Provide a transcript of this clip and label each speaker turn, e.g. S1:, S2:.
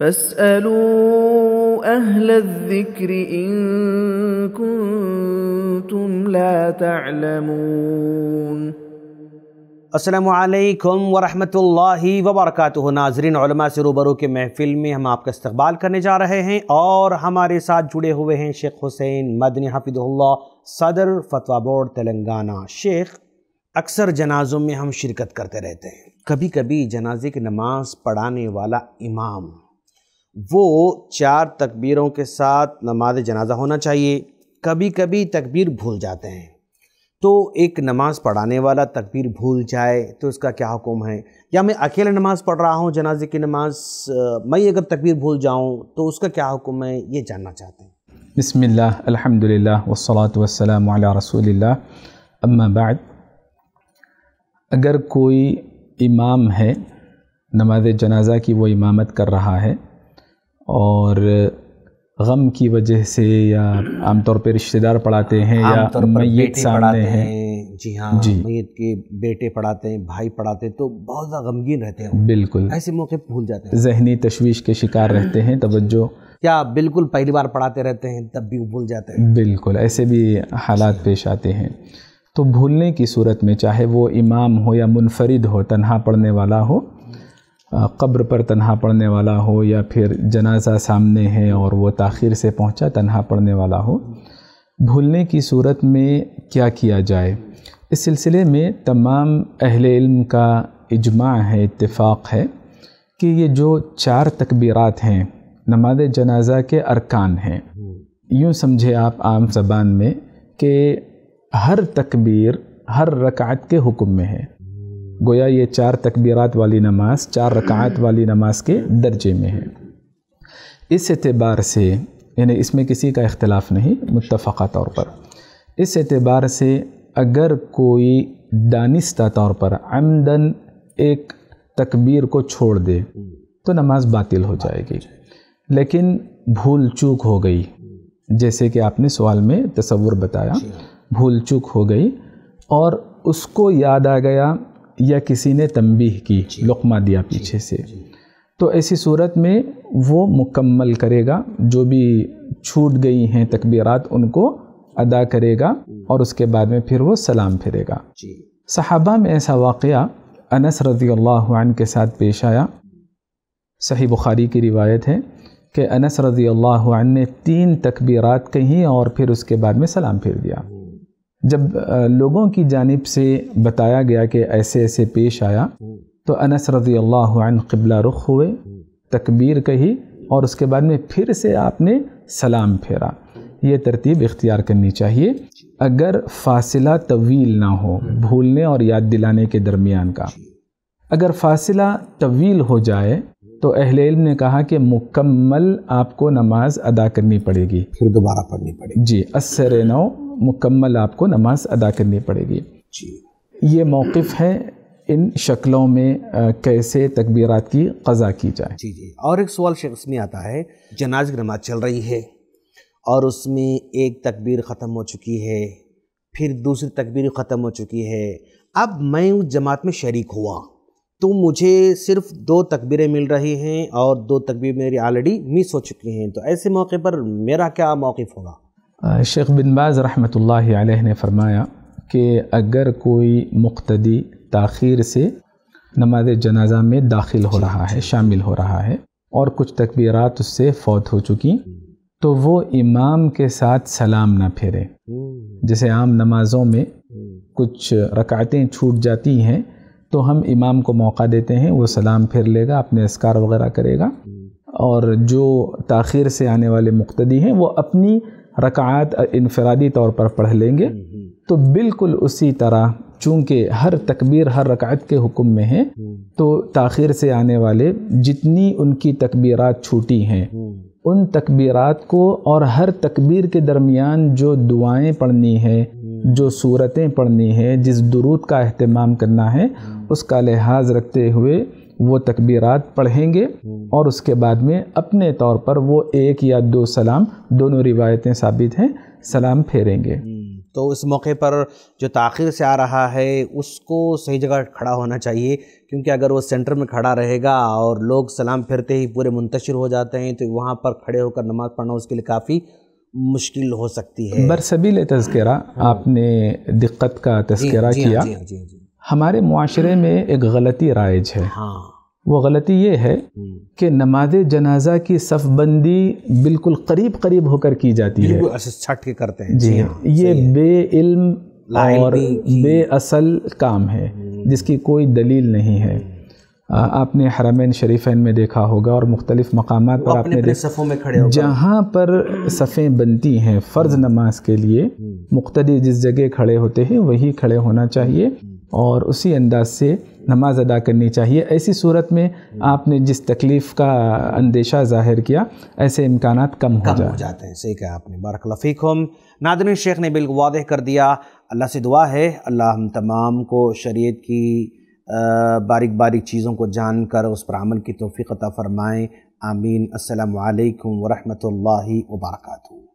S1: فاسألوا أهل الذكر إن كنتم لا تعلمون असलकम वरहि वबरक नाजरीन से रूबरू के महफ़िल में हम आपका इस्तबाल करने जा रहे हैं और हमारे साथ जुड़े हुए हैं शेख हुसैन मदनी हाफिदुल्ला सदर फतवा बोर्ड तेलंगाना शेख अक्सर जनाजों में हम शिरकत करते रहते हैं कभी कभी जनाजे की नमाज़ पढ़ाने वाला इमाम वो चार तकबीरों के साथ नमाज जनाजा होना चाहिए कभी कभी तकबीर भूल जाते हैं तो एक नमाज़ पढ़ाने वाला तकबीर भूल जाए तो उसका क्या हुक्म है या मैं अकेले नमाज़ पढ़ रहा हूँ जनाजे की नमाज मैं अगर तकबीर भूल जाऊँ तो उसका क्या हुक्म है ये जानना चाहते हैं
S2: बसमिल्ल अलहमदिल्ला वसलात वसलम रसोल्ला अम्माबाद अगर कोई इमाम है नमाज जनाजा की वो इमामत कर रहा है और गम की वजह से या आमतौर पर रिश्तेदार पढ़ाते हैं या मैत सामने हैं
S1: जी हाँ जी मैत के बेटे पढ़ाते हैं भाई पढ़ाते हैं तो बहुत ज़्यादा गमगीन रहते हैं बिल्कुल ऐसे मौके भूल जाते
S2: हैं जहनी तशवीश के शिकार रहते हैं तवज्जो
S1: या बिल्कुल पहली बार पढ़ाते रहते हैं तब भी भूल जाते
S2: हैं बिल्कुल ऐसे भी हालात पेश आते हैं तो भूलने की सूरत में चाहे वो इमाम हो या मुनफरद हो तनहा पढ़ने वाला हो कब्र पर तन्हा पड़ने वाला हो या फिर जनाजा सामने है और वो ताखिर से पहुंचा तनहा पड़ने वाला हो भूलने की सूरत में क्या किया जाए इस सिलसिले में तमाम अहल इल्म का इजमा है इत्तेफाक है कि ये जो चार तकबीरात हैं नमाज जनाजा के अरकान हैं यूँ समझे आप आम जबान में कि हर तकबीर हर रकात के हुक्म में है गोया ये चार तकबीरात वाली नमाज चार रकात वाली नमाज के दर्जे में है इस एतबार से यानी इसमें किसी का इख्तलाफ नहीं मुतफ़ा तौर पर इस एतबार से अगर कोई दानिस्ता तौर पर आमदन एक तकबीर को छोड़ दे तो नमाज बातिल हो जाएगी लेकिन भूल चूक हो गई जैसे कि आपने सवाल में तस्वुर बताया हाँ। भूल चूक हो गई और उसको याद आ गया या किसी ने तंबीह की लुकमा दिया पीछे से तो ऐसी सूरत में वो मुकम्मल करेगा जो भी छूट गई हैं तकबीरात उनको अदा करेगा हम्म। और उसके बाद में फिर वो सलाम फिरेगा सहाबा में ऐसा वाक़ अनस रजी अल्लाह के साथ पेश आया सही बुखारी की रिवायत है कि अनस रजी अल्लाह ने तीन तकबीरात कहीं और फिर उसके बाद में सलाम फिर दिया हम्म। जब लोगों की जानब से बताया गया कि ऐसे ऐसे पेश आया हम्म। तो अनस रजी अल्लाह कबला रुख हुए हम्म। तकबीर कही और उसके बाद में फिर से आपने सलाम फेरा ये तरतीब इख्तियार करनी चाहिए अगर फासिला तवील ना हो हम्म। भूलने और याद दिलाने के दरमियान का अगर फासिला तवील हो जाए तो अहल इल्म ने कहा कि मुकम्मल आपको नमाज अदा करनी पड़ेगी फिर दोबारा पढ़नी पड़ेगी जी असर नौ मुकम्मल आपको नमाज अदा करनी पड़ेगी जी ये मौक़ है इन शक्लों में कैसे तकबीरात की कज़ा की जाए जी जी
S1: और एक सवाल शेख उसमें आता है जनाज नमाज चल रही है और उसमें एक तकबीर ख़त्म हो चुकी है फिर दूसरी तकबीर ख़त्म हो चुकी है अब मैं उस जमात में शरीक हुआ तो मुझे सिर्फ दो तकबीरें मिल रही हैं और दो तकबीर मेरी ऑलरेडी मिस हो चुकी हैं तो ऐसे मौके पर मेरा क्या मौक़ होगा
S2: शेख बिन बाज़ रहमत अलैह ने फरमाया कि अगर कोई मुख्तदी ताखीर से नमाज जनाजा में दाखिल हो रहा है शामिल हो रहा है और कुछ तकबीरात उससे फौत हो चुकी तो वो इमाम के साथ सलाम ना फेरे हम्म। जैसे आम नमाज़ों में हम्म। कुछ रकातें छूट जाती हैं तो हम इमाम को मौका देते हैं वो सलाम फेर लेगा अपने असकार वगैरह करेगा हम्म। और जो ताखिर से आने वाले मुख्तदी हैं वो अपनी रकात इनफरादी तौर पर पढ़ लेंगे हम्म, हम्म। तो बिल्कुल उसी तरह चूँकि हर तकबीर हर रकात के हुक्म में है हम्म। तो ताखिर से आने वाले जितनी उनकी तकबीरात छूटी हैं उन तकबीरात को और हर तकबीर के दरमियान जो दुआएं पढ़नी हैं जो सूरतें पढ़नी है जिस दुरूद का अहतमाम करना है उसका लिहाज रखते हुए वो तकबीरात पढ़ेंगे हम्म। और उसके बाद में अपने तौर पर वो एक या दो सलाम दोनों रिवायतें साबित हैं सलाम फेरेंगे हम्म,
S1: तो इस मौके पर जो ताखिर से आ रहा है उसको सही जगह खड़ा होना चाहिए क्योंकि अगर वो सेंटर में खड़ा रहेगा और लोग सलाम फिरते ही पूरे मुंतशिर हो जाते हैं तो वहाँ पर खड़े होकर नमाज़ पढ़ना उसके लिए काफ़ी मुश्किल हो सकती है
S2: बरसबील तस्करा हाँ। आपने दिक्कत का तस्करा हाँ, किया जी, हाँ, जी, हाँ, जी, जी। हमारे माशरे में एक गलती राइज है हाँ वो गलती ये है हम्म। कि नमाज जनाजा की सफ़बंदी बिल्कुल करीब करीब होकर की जाती है
S1: छठ के करते हैं जी हाँ।, हाँ
S2: ये बे इल्म और बे असल काम है हम्म। जिसकी कोई दलील नहीं है हम्म। आपने हरमैन शरीफन में देखा होगा और मुख्तलिफ मकाम पर आपने सफ़ों में खड़े जहाँ पर सफ़ें बनती हैं फ़र्ज नमाज के लिए मुख्त जिस जगह खड़े होते हैं वही खड़े होना चाहिए और उसी अंदाज से नमाज अदा करनी चाहिए ऐसी सूरत में आपने जिस तकलीफ़ का अंदेशा जाहिर किया ऐसे इम्कान कम, हो, कम हो जाते
S1: हैं सही कहा आपने लफीक हम नादन शेख ने बिल्कुल वादे कर दिया अल्लाह से दुआ है अल्लाह हम तमाम को शरीत की बारिक बारिक चीज़ों को जान कर उस पर अमल की तोफ़ी अता फ़रमाएँ आमीन असल वरहमल वर्का